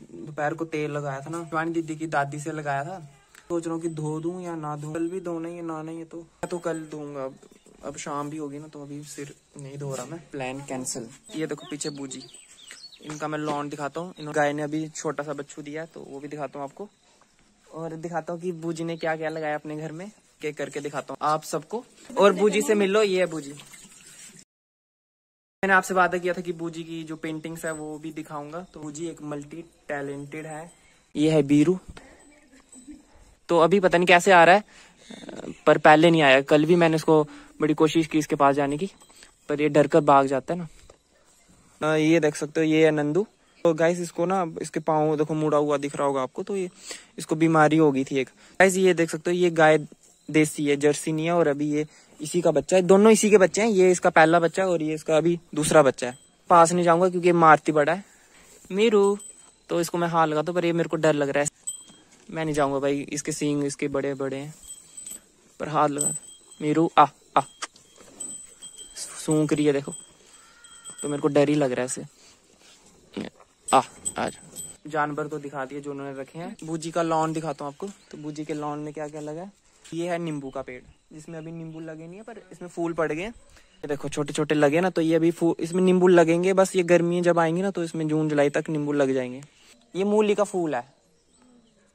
दोपहर को तेल लगाया था ना शिवानी दीदी की दादी से लगाया था सोच रहा हूँ की धो दू या ना धो कल भी धोना ही ना नहीं तो मैं तो कल दूंगा अब अब शाम भी होगी ना तो अभी सिर नहीं धो रहा मैं प्लान कैंसिल ये देखो पीछे बूजी इनका मैं लॉन दिखाता हूँ इन गाय ने अभी छोटा सा बच्चू दिया तो वो भी दिखाता हूँ आपको और दिखाता हूँ कि बूजी ने क्या क्या लगाया अपने घर में के करके दिखाता हूँ आप सबको और बूजी से मिल लो ये है बूजी मैंने आपसे वादा किया था कि बूजी की जो पेंटिंग्स है वो भी दिखाऊंगा तो बूजी एक मल्टी टैलेंटेड है ये है बीरू तो अभी पता नहीं कैसे आ रहा है पर पहले नहीं आया कल भी मैंने इसको बड़ी कोशिश की इसके पास जाने की पर ये डर कर भाग जाता है ना ये देख सकते हो ये है नंदू तो गाइस इसको ना इसके पाँव देखो मुड़ा हुआ दिख रहा होगा आपको तो ये इसको बीमारी हो गई थी एक गाइस ये देख सकते हो ये गाय देसी है जर्सी नहीं है और अभी ये इसी का बच्चा है दोनों इसी के बच्चे हैं ये इसका पहला बच्चा है और ये इसका अभी दूसरा बच्चा है पास नहीं जाऊंगा क्योंकि ये मारती बड़ा है मेरू तो इसको मैं हाल लगा हूँ पर ये मेरे को डर लग रहा है मैं नहीं जाऊंगा भाई इसके सींग इसके बड़े बड़े हैं पर हाल लगा मेरू आ आ सूंघ रही है देखो तो मेरे को डर ही लग रहा है इसे आ आज जानवर तो दिखा दिए जो उन्होंने रखे हैं बूजी का लॉन दिखाता हूँ आपको तो बूजी के लॉन में क्या क्या लगा है ये है नींबू का पेड़ जिसमें अभी नींबू लगे नहीं है पर इसमें फूल पड़ गए देखो छोटे छोटे लगे ना तो ये अभी इसमें नींबू लगेंगे बस ये गर्मी जब आएंगी ना तो इसमें जून जुलाई तक नींबू लग जाएंगे ये मूली का फूल है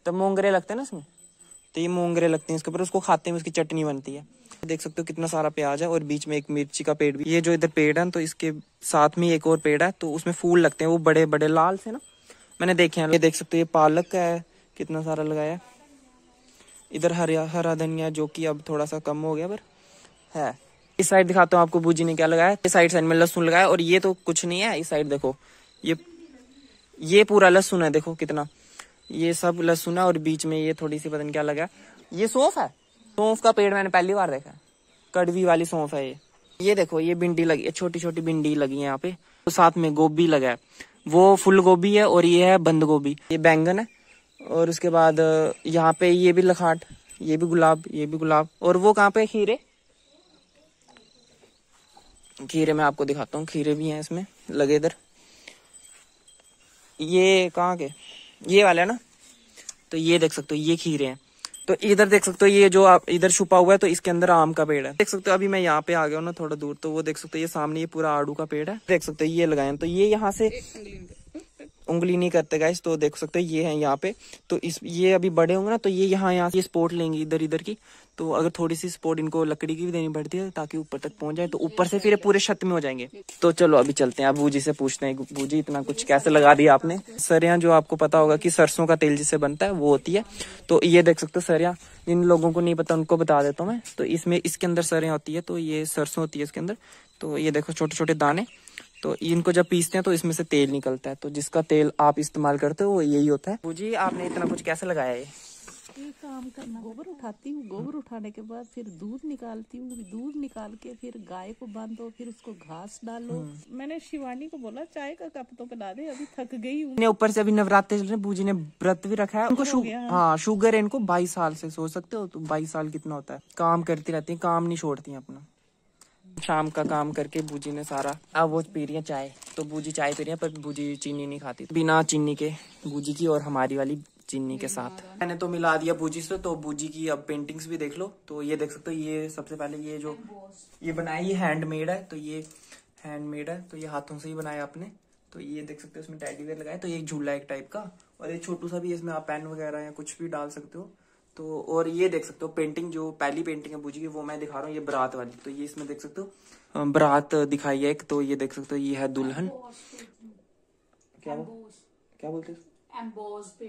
तो मोंगरे लगते हैं ना इसमें तो ये मोंगरे लगते हैं इसके ऊपर उसको खाते हैं उसकी चटनी बनती है देख सकते हो कितना सारा प्याज है और बीच में एक मिर्ची का पेड़ भी ये जो इधर पेड़ है तो इसके साथ में एक और पेड़ है तो उसमें फूल लगते हैं वो बड़े बड़े लाल से ना मैंने देखे हैं ये देख सकते हो ये पालक का है कितना सारा लगाया इधर हरा हरा धनिया जो कि अब थोड़ा सा कम हो गया पर है इस साइड दिखाता हूँ आपको बूजी ने क्या लगाया इस साइड साइड में लहसुन लगाया और ये तो कुछ नहीं है इस साइड देखो ये ये पूरा लहसुन है देखो कितना ये सब लहसुन है और बीच में ये थोड़ी सी पता नहीं क्या लगा ये सौंफ है सौंफ का पेड़ मैंने पहली बार देखा है कड़वी वाली सौंफ है ये ये देखो ये भिंडी लगी है छोटी छोटी भिंडी लगी है यहाँ पे तो साथ में गोभी लगा है वो फुल गोभी है और ये है बंद गोभी ये बैंगन है और उसके बाद यहाँ पे ये भी लखाट ये भी गुलाब ये भी गुलाब और वो कहाँ पे खीरे खीरे मैं आपको दिखाता हूँ खीरे भी हैं इसमें लगे इधर ये कहाँ के ये वाले है ना तो ये देख सकते हो ये खीरे हैं तो इधर देख सकते हो ये जो आप इधर छुपा हुआ है तो इसके अंदर आम का पेड़ है देख सकते हो अभी मैं यहाँ पे आ गया हूँ ना थोड़ा दूर तो वो देख सकते हो ये सामने ये पूरा आड़ू का पेड़ है देख सकते हो ये लगाए तो ये यहाँ से उंगली नहीं करते गाइस तो देख सकते ये है यहाँ पे तो इस ये अभी बड़े होंगे ना तो ये यहाँ यहाँ ये सपोर्ट लेंगे इधर इधर की तो अगर थोड़ी सी सपोर्ट इनको लकड़ी की भी देनी पड़ती है ताकि ऊपर तक पहुंच जाए तो ऊपर से फिर पूरे छत में हो जाएंगे तो चलो अभी चलते हैं आप बूजी से पूछते हैं बूजी इतना कुछ कैसे लगा दिया आपने सरिया जो आपको पता होगा कि सरसों का तेल जिससे बनता है वो होती है तो ये देख सकते हो सरिया जिन लोगों को नहीं पता उनको बता देता हूँ मैं तो इसमें इसके अंदर सरिया होती है तो ये सरसों होती है इसके अंदर तो ये देखो छोटे छोटे दाने तो इनको जब पीसते हैं तो इसमें से तेल निकलता है तो जिसका तेल आप इस्तेमाल करते हो वो यही होता है जी आपने इतना कुछ कैसे लगाया है ये काम करना गोबर उठाती हूँ गोबर उठाने के बाद फिर दूध निकालती हूँ दूध निकाल के फिर गाय को बांधो फिर उसको घास डालो हम्म। मैंने शिवानी को बोला चाय का कप तो बना दे अभी थक गई हूँ ऊपर से अभी नवरात्र चल रहे बूजी ने व्रत भी रखा है उनको हाँ शुगर है इनको बाईस साल से सोच सकते हो तो बाईस साल कितना होता है काम करती रहती है काम नहीं छोड़ती है अपना शाम का काम करके बूजी ने सारा अब वो पी रही है चाय तो बूजी चाय पी रही है पर बूजी चीनी नहीं खाती बिना चीनी के बूजी की और हमारी वाली चीनी के साथ मैंने तो मिला दिया बूजी से तो बूजी की अब पेंटिंग्स भी देख लो तो ये देख सकते हो ये सबसे पहले ये जो ये बनाया ये हैंडमेड है तो ये हैंडमेड है तो ये हाथों से ही बनाया आपने तो ये देख सकते हो इसमें टैडी वेयर लगाया तो ये झूला एक टाइप का और ये छोटू सा भी इसमें आप पेन वगैरह या कुछ भी डाल सकते हो तो और ये देख सकते हो पेंटिंग जो पहली पेंटिंग है बुझी की वो मैं दिखा रहा हूँ ये बरात वाली तो ये इसमें देख सकते हो बरात दिखाई है एक तो ये देख सकते हो ये है दुल्हन क्या क्या बोलते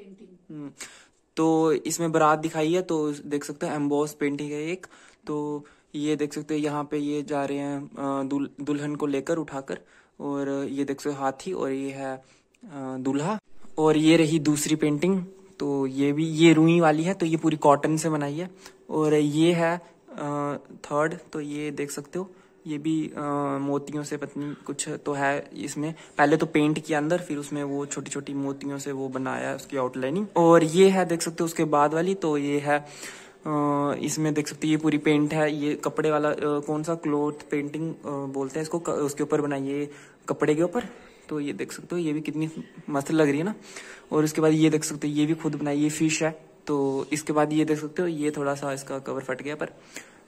हम्म, तो इसमें बरात दिखाई है तो देख सकते हो एम्बॉस पेंटिंग है एक तो ये देख सकते हो यहाँ पे ये जा रहे हैं दुल्हन को लेकर उठाकर और ये देख सकते हो हाथी और ये है दूल्हा और ये रही दूसरी पेंटिंग तो ये भी ये रूई वाली है तो ये पूरी कॉटन से बनाई है और ये है थर्ड तो ये देख सकते हो ये भी आ, मोतियों से पत्नी कुछ तो है इसमें पहले तो पेंट किया अंदर फिर उसमें वो छोटी छोटी मोतियों से वो बनाया उसकी आउटलाइनिंग और ये है देख सकते हो उसके बाद वाली तो ये है इसमें देख सकते हो ये पूरी पेंट है ये कपड़े वाला आ, कौन सा क्लोथ पेंटिंग बोलते हैं इसको उसके ऊपर बनाइए कपड़े के ऊपर तो ये देख सकते हो ये भी कितनी मस्त लग रही है ना और उसके बाद ये देख सकते हो ये भी खुद बनाई ये फिश है तो इसके बाद ये देख सकते हो ये थोड़ा सा इसका कवर फट गया पर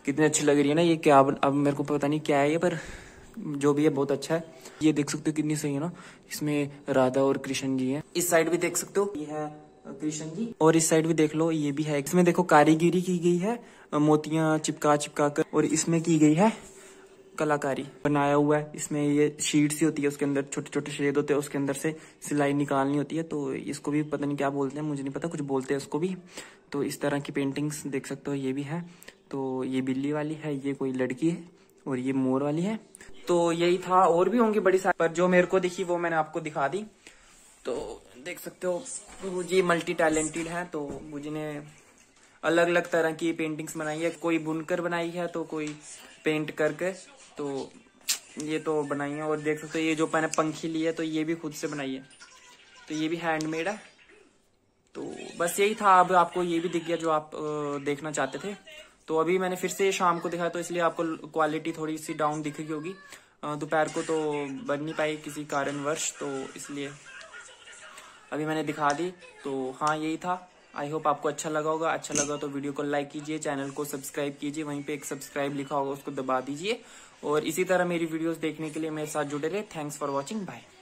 कितनी अच्छी लग रही है ना ये क्या अब मेरे को पता नहीं क्या है ये पर जो भी है बहुत अच्छा है ये देख सकते हो कितनी सही है ना इसमें राधा और कृष्ण जी है इस साइड भी देख सकते हो ये है कृष्ण जी और इस साइड भी देख लो ये भी है इसमें देखो कारीगिरी की गई है मोतियां चिपका चिपका कर और इसमें की गई है कलाकारी बनाया हुआ है इसमें ये शीट सी होती है उसके अंदर छोटे छोटे शेड होते हैं उसके अंदर से सिलाई निकालनी होती है तो इसको भी पता नहीं क्या बोलते हैं मुझे नहीं पता कुछ बोलते हैं उसको भी तो इस तरह की पेंटिंग्स देख सकते हो ये भी है तो ये बिल्ली वाली है ये कोई लड़की है और ये मोर वाली है तो यही था और भी होंगी बड़ी सारी पर जो मेरे को दिखी वो मैंने आपको दिखा दी तो देख सकते हो मुझे मल्टी टैलेंटेड है तो मुझे ने अलग अलग तरह की पेंटिंग्स बनाई है कोई बुनकर बनाई है तो कोई पेंट करके तो ये तो बनाई है और देख सकते हो ये जो मैंने पंखी ली है तो ये भी खुद से बनाई है तो ये भी हैंडमेड है तो बस यही था अब आपको ये भी दिख गया जो आप देखना चाहते थे तो अभी मैंने फिर से शाम को दिखाया तो इसलिए आपको क्वालिटी थोड़ी सी डाउन दिख गई होगी दोपहर को तो बन नहीं पाई किसी कारणवश तो इसलिए अभी मैंने दिखा दी तो हाँ यही था आई होप आपको अच्छा लगा होगा अच्छा लगा तो वीडियो को लाइक कीजिए चैनल को सब्सक्राइब कीजिए वहीं पे एक सब्सक्राइब लिखा होगा उसको दबा दीजिए और इसी तरह मेरी वीडियोस देखने के लिए मेरे साथ जुड़े रहे थैंक्स फॉर वॉचिंग बाय